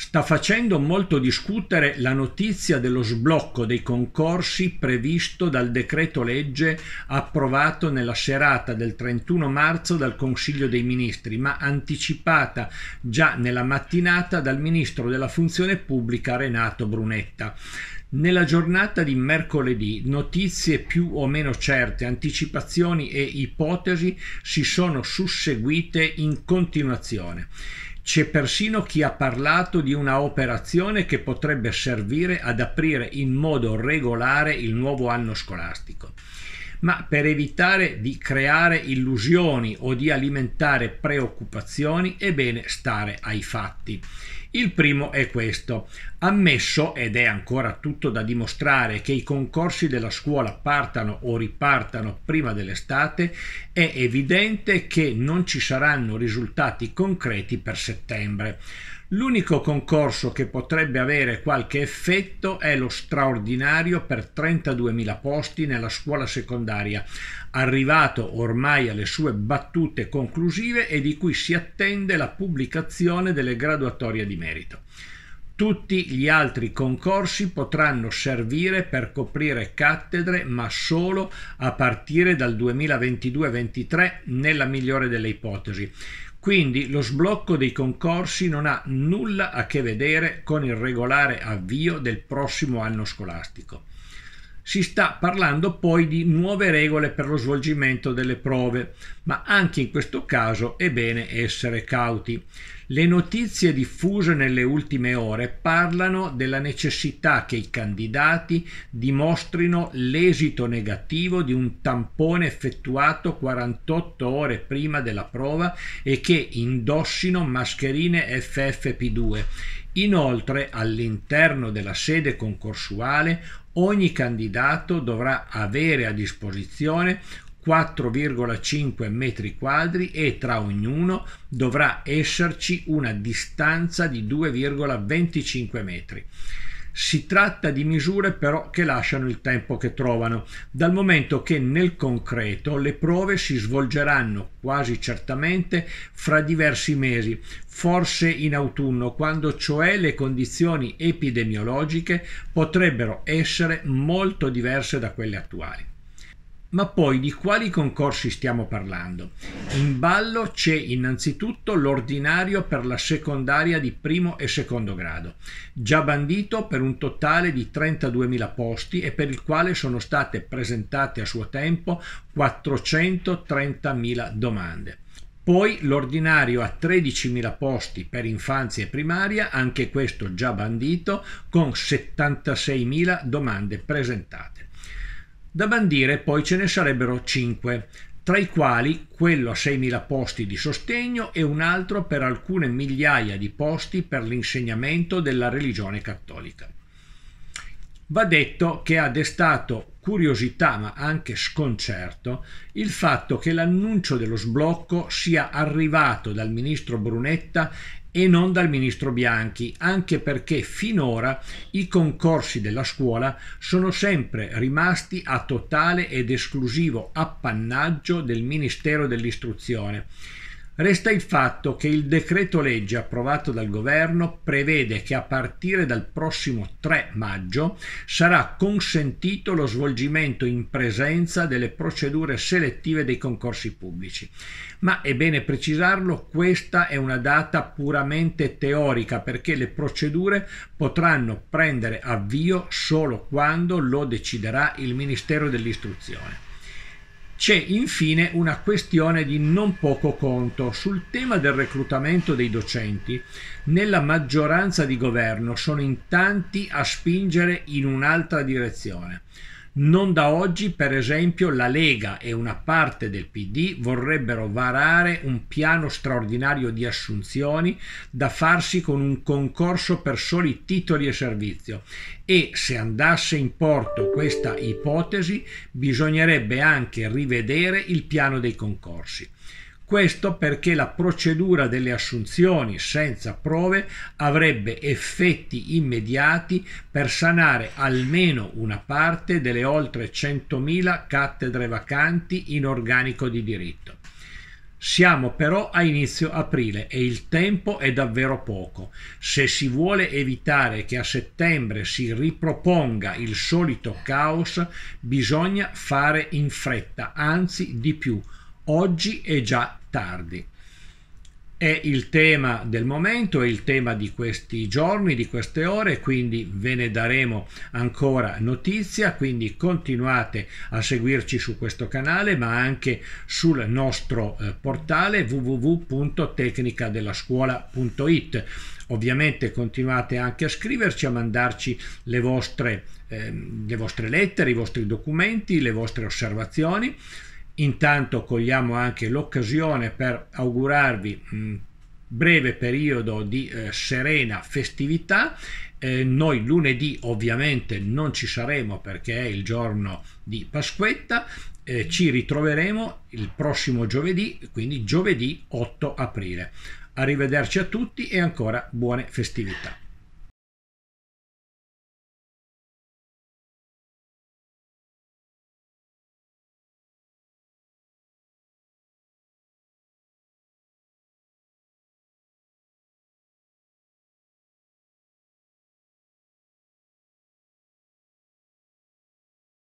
sta facendo molto discutere la notizia dello sblocco dei concorsi previsto dal decreto legge approvato nella serata del 31 marzo dal Consiglio dei Ministri, ma anticipata già nella mattinata dal Ministro della Funzione Pubblica Renato Brunetta. Nella giornata di mercoledì notizie più o meno certe, anticipazioni e ipotesi si sono susseguite in continuazione. C'è persino chi ha parlato di una operazione che potrebbe servire ad aprire in modo regolare il nuovo anno scolastico. Ma per evitare di creare illusioni o di alimentare preoccupazioni è bene stare ai fatti. Il primo è questo. Ammesso, ed è ancora tutto da dimostrare, che i concorsi della scuola partano o ripartano prima dell'estate, è evidente che non ci saranno risultati concreti per settembre. L'unico concorso che potrebbe avere qualche effetto è lo straordinario per 32.000 posti nella scuola secondaria, arrivato ormai alle sue battute conclusive e di cui si attende la pubblicazione delle graduatorie di merito. Tutti gli altri concorsi potranno servire per coprire cattedre, ma solo a partire dal 2022-23 nella migliore delle ipotesi quindi lo sblocco dei concorsi non ha nulla a che vedere con il regolare avvio del prossimo anno scolastico. Si sta parlando poi di nuove regole per lo svolgimento delle prove, ma anche in questo caso è bene essere cauti. Le notizie diffuse nelle ultime ore parlano della necessità che i candidati dimostrino l'esito negativo di un tampone effettuato 48 ore prima della prova e che indossino mascherine FFP2. Inoltre, all'interno della sede concorsuale, ogni candidato dovrà avere a disposizione 4,5 metri quadri e tra ognuno dovrà esserci una distanza di 2,25 metri. Si tratta di misure però che lasciano il tempo che trovano, dal momento che nel concreto le prove si svolgeranno quasi certamente fra diversi mesi, forse in autunno, quando cioè le condizioni epidemiologiche potrebbero essere molto diverse da quelle attuali. Ma poi di quali concorsi stiamo parlando? In ballo c'è innanzitutto l'ordinario per la secondaria di primo e secondo grado, già bandito per un totale di 32.000 posti e per il quale sono state presentate a suo tempo 430.000 domande. Poi l'ordinario a 13.000 posti per infanzia e primaria, anche questo già bandito, con 76.000 domande presentate. Da bandire poi ce ne sarebbero 5, tra i quali quello a 6.000 posti di sostegno e un altro per alcune migliaia di posti per l'insegnamento della religione cattolica. Va detto che ha destato curiosità ma anche sconcerto il fatto che l'annuncio dello sblocco sia arrivato dal ministro Brunetta e non dal ministro Bianchi, anche perché finora i concorsi della scuola sono sempre rimasti a totale ed esclusivo appannaggio del Ministero dell'Istruzione Resta il fatto che il decreto legge approvato dal governo prevede che a partire dal prossimo 3 maggio sarà consentito lo svolgimento in presenza delle procedure selettive dei concorsi pubblici. Ma è bene precisarlo, questa è una data puramente teorica perché le procedure potranno prendere avvio solo quando lo deciderà il Ministero dell'Istruzione. C'è infine una questione di non poco conto sul tema del reclutamento dei docenti. Nella maggioranza di governo sono in tanti a spingere in un'altra direzione. Non da oggi, per esempio, la Lega e una parte del PD vorrebbero varare un piano straordinario di assunzioni da farsi con un concorso per soli titoli e servizio e se andasse in porto questa ipotesi bisognerebbe anche rivedere il piano dei concorsi. Questo perché la procedura delle assunzioni senza prove avrebbe effetti immediati per sanare almeno una parte delle oltre 100.000 cattedre vacanti in organico di diritto. Siamo però a inizio aprile e il tempo è davvero poco. Se si vuole evitare che a settembre si riproponga il solito caos, bisogna fare in fretta, anzi di più, oggi è già tardi. È il tema del momento, è il tema di questi giorni, di queste ore, quindi ve ne daremo ancora notizia, quindi continuate a seguirci su questo canale, ma anche sul nostro eh, portale www.tecnicadellascuola.it. Ovviamente continuate anche a scriverci, a mandarci le vostre, eh, le vostre lettere, i vostri documenti, le vostre osservazioni Intanto cogliamo anche l'occasione per augurarvi un breve periodo di eh, serena festività. Eh, noi lunedì ovviamente non ci saremo perché è il giorno di Pasquetta. Eh, ci ritroveremo il prossimo giovedì, quindi giovedì 8 aprile. Arrivederci a tutti e ancora buone festività.